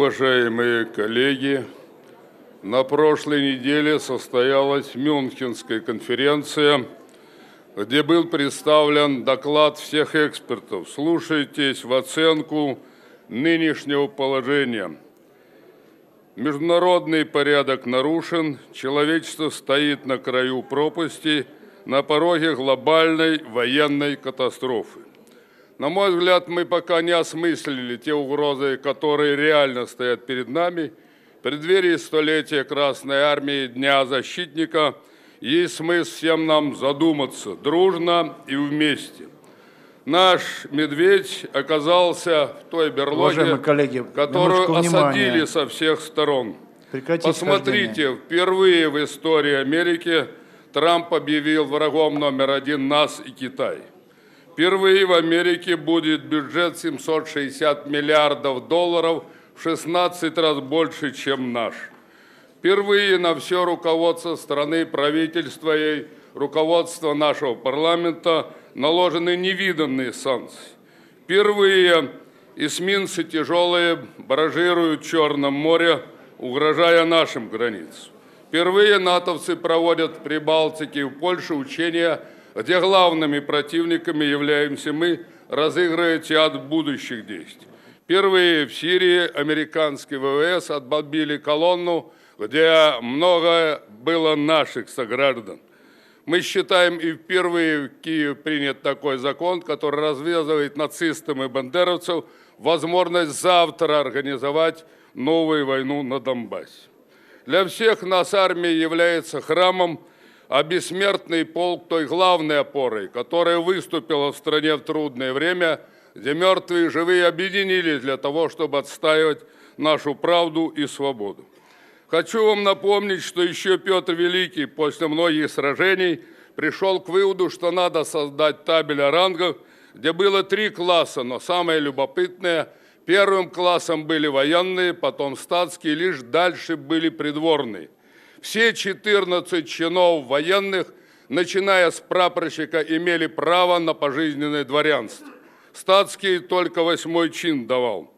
Уважаемые коллеги, на прошлой неделе состоялась Мюнхенская конференция, где был представлен доклад всех экспертов. Слушайтесь в оценку нынешнего положения. Международный порядок нарушен, человечество стоит на краю пропасти, на пороге глобальной военной катастрофы. На мой взгляд, мы пока не осмыслили те угрозы, которые реально стоят перед нами. В преддверии столетия Красной Армии, Дня Защитника, есть смысл всем нам задуматься дружно и вместе. Наш медведь оказался в той берлоге, коллеги, которую осадили со всех сторон. Прекратить Посмотрите, хождение. впервые в истории Америки Трамп объявил врагом номер один нас и Китай. Впервые в Америке будет бюджет 760 миллиардов долларов, в 16 раз больше, чем наш. Впервые на все руководство страны, правительство и руководство нашего парламента наложены невиданные санкции. Впервые эсминцы тяжелые баражируют в Черном море, угрожая нашим границам. Впервые натовцы проводят в Прибалтике и в Польше учения где главными противниками являемся мы, разыгрывая театр будущих действий. Впервые в Сирии американские ВВС отбомбили колонну, где много было наших сограждан. Мы считаем, и впервые в Киеве принят такой закон, который развязывает нацистам и бандеровцам возможность завтра организовать новую войну на Донбассе. Для всех нас армия является храмом, а бессмертный полк той главной опорой, которая выступила в стране в трудное время, где мертвые и живые объединились для того, чтобы отстаивать нашу правду и свободу. Хочу вам напомнить, что еще Петр Великий после многих сражений пришел к выводу, что надо создать табель о рангах, где было три класса, но самое любопытное – Первым классом были военные, потом статские, лишь дальше были придворные – все 14 чинов военных, начиная с прапорщика, имели право на пожизненное дворянство. Статский только восьмой чин давал.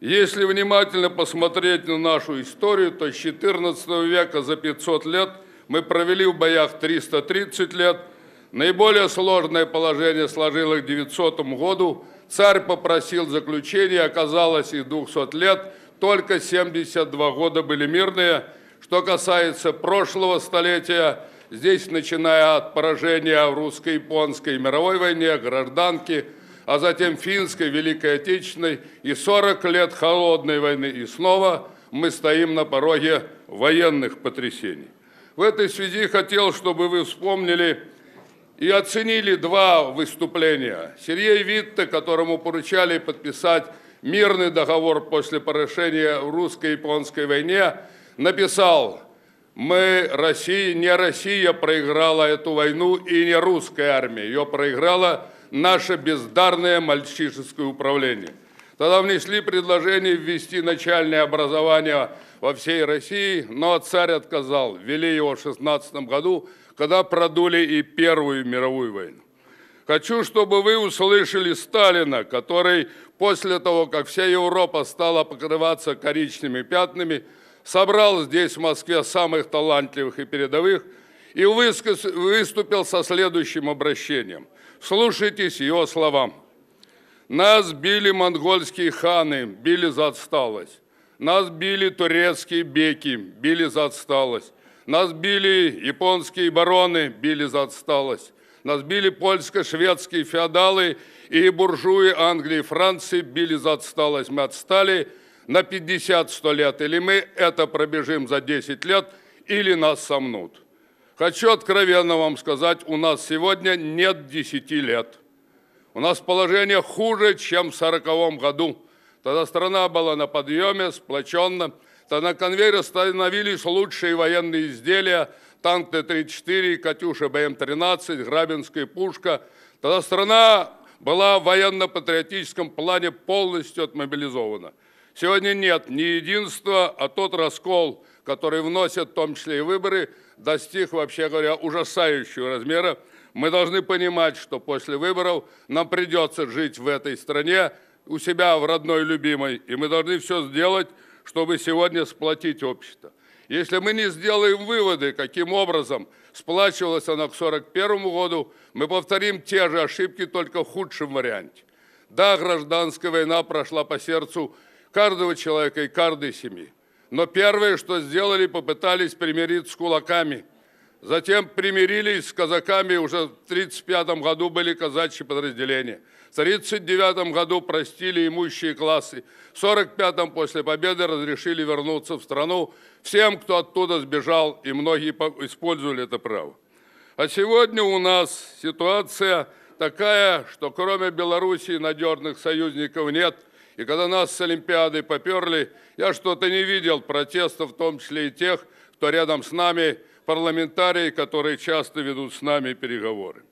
Если внимательно посмотреть на нашу историю, то с 14 века за 500 лет мы провели в боях 330 лет. Наиболее сложное положение сложилось к 900 году. Царь попросил заключения, оказалось и 200 лет, только 72 года были мирные – что касается прошлого столетия, здесь, начиная от поражения в русско-японской мировой войне, гражданки, а затем финской, Великой Отечественной и 40 лет холодной войны, и снова мы стоим на пороге военных потрясений. В этой связи хотел, чтобы вы вспомнили и оценили два выступления. Сергей Витте, которому поручали подписать мирный договор после поражения в русско-японской войне, написал, мы, Россия, не Россия проиграла эту войну и не русская армия, ее проиграла наше бездарное мальчишеское управление. Тогда внесли предложение ввести начальное образование во всей России, но царь отказал. Вели его в 16 году, когда продули и Первую мировую войну. Хочу, чтобы вы услышали Сталина, который после того, как вся Европа стала покрываться коричневыми пятнами – собрал здесь, в Москве, самых талантливых и передовых и выступил со следующим обращением. Слушайтесь его словам. Нас били монгольские ханы, били за отсталость. Нас били турецкие беки, били за отсталость. Нас били японские бароны, били за отсталость. Нас били польско-шведские феодалы и буржуи Англии и Франции, били за отсталость. Мы отстали, на 50-100 лет, или мы это пробежим за 10 лет, или нас сомнут. Хочу откровенно вам сказать, у нас сегодня нет 10 лет. У нас положение хуже, чем в 40 году. Тогда страна была на подъеме, сплоченно. Тогда на конвейере становились лучшие военные изделия, танк Т-34, Катюша БМ-13, эм Грабинская пушка. Тогда страна была в военно-патриотическом плане полностью отмобилизована. Сегодня нет ни единства, а тот раскол, который вносят в том числе и выборы, достиг, вообще говоря, ужасающего размера. Мы должны понимать, что после выборов нам придется жить в этой стране, у себя, в родной, любимой, и мы должны все сделать, чтобы сегодня сплотить общество. Если мы не сделаем выводы, каким образом сплачивалась она к 1941 году, мы повторим те же ошибки, только в худшем варианте. Да, гражданская война прошла по сердцу каждого человека и каждой семьи. Но первое, что сделали, попытались примириться с кулаками. Затем примирились с казаками, уже в 1935 году были казачьи подразделения. В 1939 году простили имущие классы. В 1945 после победы разрешили вернуться в страну всем, кто оттуда сбежал, и многие использовали это право. А сегодня у нас ситуация такая, что кроме Белоруссии надежных союзников нет – и когда нас с Олимпиадой поперли, я что-то не видел протестов, в том числе и тех, кто рядом с нами, парламентарии, которые часто ведут с нами переговоры.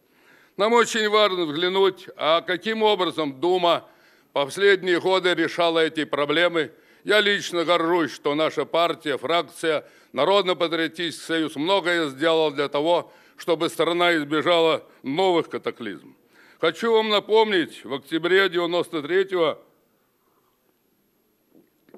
Нам очень важно взглянуть, а каким образом Дума последние годы решала эти проблемы. Я лично горжусь, что наша партия, фракция, Народно-патриотический союз многое сделал для того, чтобы страна избежала новых катаклизм. Хочу вам напомнить, в октябре 1993 года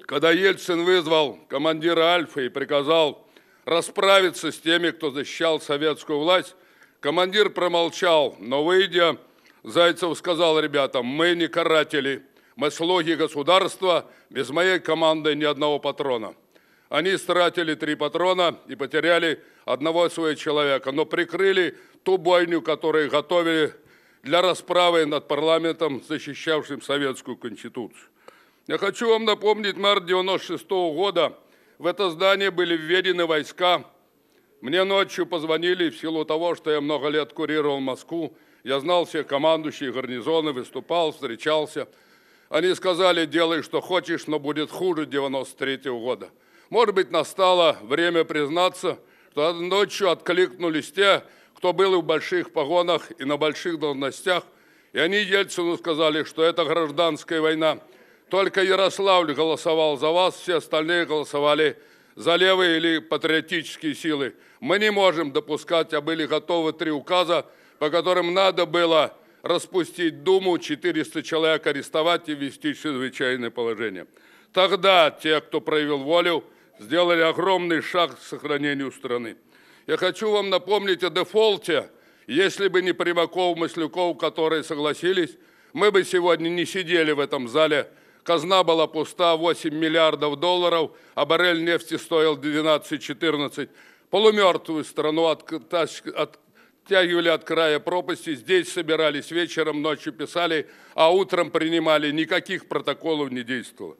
когда Ельцин вызвал командира Альфа и приказал расправиться с теми, кто защищал советскую власть, командир промолчал, но выйдя, Зайцев сказал ребятам, мы не каратели, мы слуги государства, без моей команды ни одного патрона. Они стратили три патрона и потеряли одного своего человека, но прикрыли ту бойню, которую готовили для расправы над парламентом, защищавшим советскую конституцию. Я хочу вам напомнить, март 96 года в это здание были введены войска. Мне ночью позвонили, в силу того, что я много лет курировал Москву, я знал всех командующих гарнизоны, выступал, встречался. Они сказали, делай, что хочешь, но будет хуже 93 года. Может быть, настало время признаться, что ночью откликнулись те, кто был в больших погонах и на больших должностях, и они Ельцину сказали, что это гражданская война – только Ярославль голосовал за вас, все остальные голосовали за левые или патриотические силы. Мы не можем допускать, а были готовы три указа, по которым надо было распустить Думу, 400 человек арестовать и ввести чрезвычайное положение. Тогда те, кто проявил волю, сделали огромный шаг к сохранению страны. Я хочу вам напомнить о дефолте. Если бы не Примаков, Маслюков, которые согласились, мы бы сегодня не сидели в этом зале Казна была пуста, 8 миллиардов долларов, а баррель нефти стоил 12-14. Полумертвую страну оттягивали от края пропасти, здесь собирались, вечером, ночью писали, а утром принимали, никаких протоколов не действовало.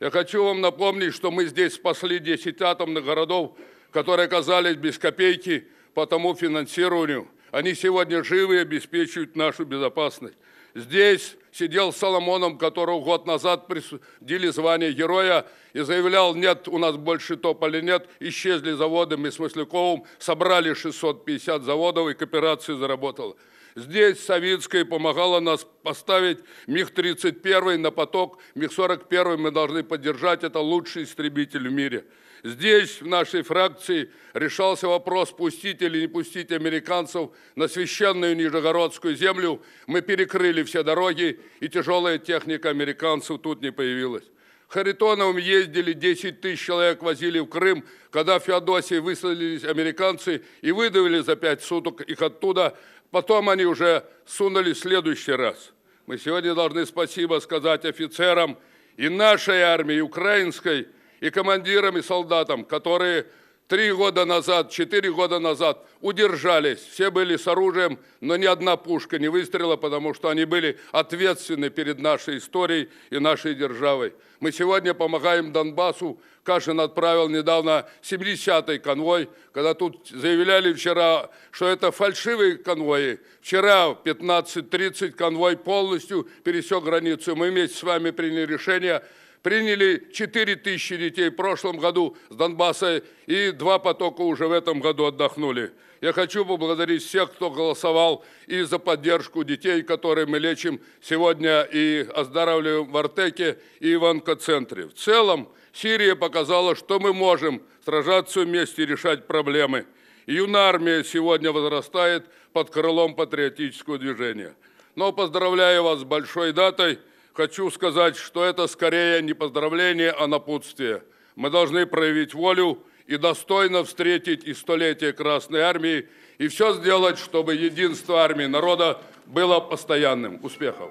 Я хочу вам напомнить, что мы здесь спасли 10 атомных городов, которые оказались без копейки по тому финансированию. Они сегодня живы и обеспечивают нашу безопасность здесь сидел с Соломоном, которого год назад присудили звание героя, и заявлял, нет, у нас больше тополя нет, исчезли заводы, мы с Масляковым собрали 650 заводов, и кооперация заработала. Здесь советская помогала нас поставить МиГ-31 на поток, МиГ-41 мы должны поддержать, это лучший истребитель в мире. Здесь, в нашей фракции, решался вопрос, пустить или не пустить американцев на священную Нижегородскую землю. Мы перекрыли все дороги, и тяжелая техника американцев тут не появилась. Харитоновым ездили 10 тысяч человек, возили в Крым, когда в Феодосии выслались американцы и выдавили за пять суток их оттуда. Потом они уже сунули в следующий раз. Мы сегодня должны спасибо сказать офицерам и нашей армии, и украинской, и командирам, и солдатам, которые три года назад, четыре года назад удержались. Все были с оружием, но ни одна пушка не выстрела, потому что они были ответственны перед нашей историей и нашей державой. Мы сегодня помогаем Донбассу. Кашин отправил недавно 70-й конвой, когда тут заявляли вчера, что это фальшивые конвои. Вчера в 15.30 конвой полностью пересек границу. Мы вместе с вами приняли решение Приняли 4 тысячи детей в прошлом году с Донбасса и два потока уже в этом году отдохнули. Я хочу поблагодарить всех, кто голосовал и за поддержку детей, которые мы лечим сегодня и оздоравливаем в Артеке и в онкоцентре. В целом Сирия показала, что мы можем сражаться вместе и решать проблемы. Юнармия сегодня возрастает под крылом патриотического движения. Но поздравляю вас с большой датой – Хочу сказать, что это скорее не поздравление, а напутствие. Мы должны проявить волю и достойно встретить и столетие Красной Армии, и все сделать, чтобы единство армии народа было постоянным. Успехов!